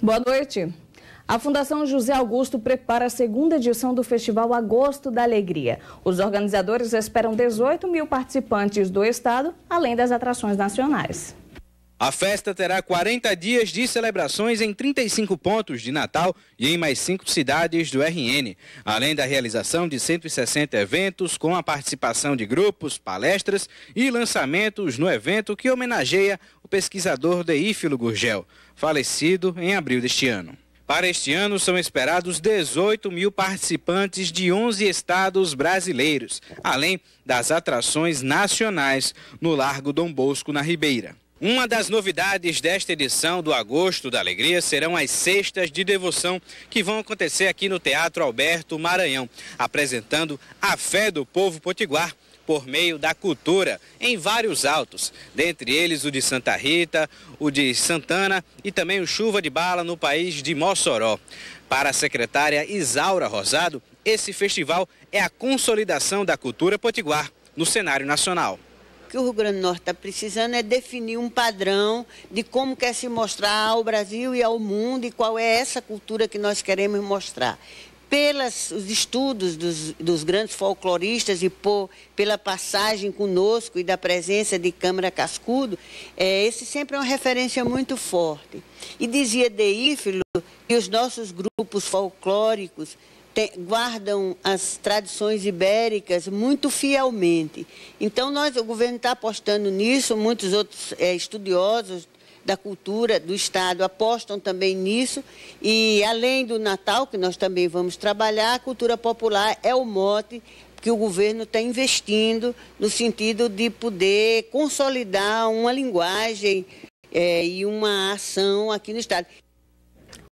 Boa noite. A Fundação José Augusto prepara a segunda edição do Festival Agosto da Alegria. Os organizadores esperam 18 mil participantes do estado, além das atrações nacionais. A festa terá 40 dias de celebrações em 35 pontos de Natal e em mais cinco cidades do RN, além da realização de 160 eventos com a participação de grupos, palestras e lançamentos no evento que homenageia o pesquisador Deífilo Gurgel, falecido em abril deste ano. Para este ano, são esperados 18 mil participantes de 11 estados brasileiros, além das atrações nacionais no Largo Dom Bosco, na Ribeira. Uma das novidades desta edição do Agosto da Alegria serão as cestas de devoção que vão acontecer aqui no Teatro Alberto Maranhão, apresentando a fé do povo potiguar por meio da cultura em vários altos, dentre eles o de Santa Rita, o de Santana e também o Chuva de Bala no país de Mossoró. Para a secretária Isaura Rosado, esse festival é a consolidação da cultura potiguar no cenário nacional que o Rio Grande do Norte está precisando é definir um padrão de como quer se mostrar ao Brasil e ao mundo e qual é essa cultura que nós queremos mostrar. Pelos estudos dos, dos grandes folcloristas e por, pela passagem conosco e da presença de Câmara Cascudo, é, esse sempre é uma referência muito forte. E dizia Deífilo que os nossos grupos folclóricos te, guardam as tradições ibéricas muito fielmente. Então, nós, o governo está apostando nisso, muitos outros é, estudiosos da cultura do Estado apostam também nisso. E, além do Natal, que nós também vamos trabalhar, a cultura popular é o mote que o governo está investindo no sentido de poder consolidar uma linguagem é, e uma ação aqui no Estado.